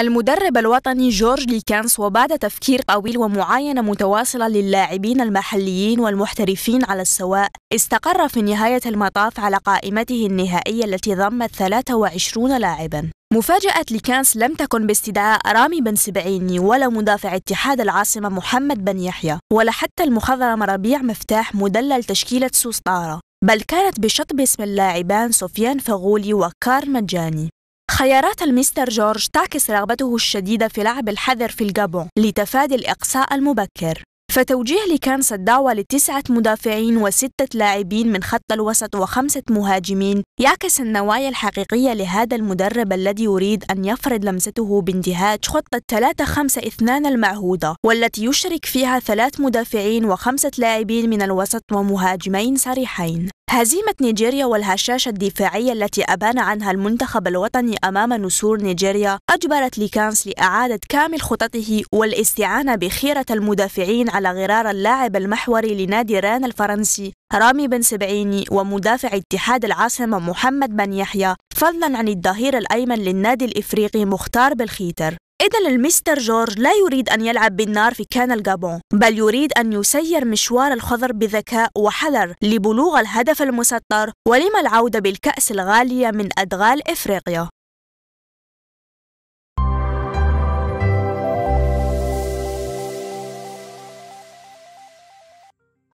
المدرب الوطني جورج ليكانس وبعد تفكير طويل ومعاينة متواصلة للاعبين المحليين والمحترفين على السواء استقر في نهاية المطاف على قائمته النهائية التي ضمت 23 لاعباً مفاجأة ليكانس لم تكن باستدعاء رامي بن سبعيني ولا مدافع اتحاد العاصمة محمد بن يحيى ولا حتى المخضرم ربيع مفتاح مدلل تشكيلة سوسطارة بل كانت بشطب اسم اللاعبان سفيان فغولي وكار مجاني خيارات المستر جورج تعكس رغبته الشديدة في لعب الحذر في الجابون لتفادي الإقصاء المبكر فتوجيه لكانس الدعوة لتسعة مدافعين وستة لاعبين من خط الوسط وخمسة مهاجمين يعكس النوايا الحقيقية لهذا المدرب الذي يريد أن يفرض لمسته بانتهاج خطة 3 5 2 المعهودة والتي يشرك فيها ثلاث مدافعين وخمسة لاعبين من الوسط ومهاجمين صريحين هزيمة نيجيريا والهشاشة الدفاعية التي أبان عنها المنتخب الوطني أمام نسور نيجيريا أجبرت ليكانس لإعادة كامل خططه والاستعانة بخيرة المدافعين على غرار اللاعب المحوري لنادي ران الفرنسي رامي بن سبعيني ومدافع اتحاد العاصمة محمد بن يحيى فضلا عن الظهير الأيمن للنادي الإفريقي مختار بالخيتر إذا المستر جورج لا يريد أن يلعب بالنار في كان الجابون بل يريد أن يسير مشوار الخضر بذكاء وحذر لبلوغ الهدف المسطر ولما العودة بالكأس الغالية من أدغال إفريقيا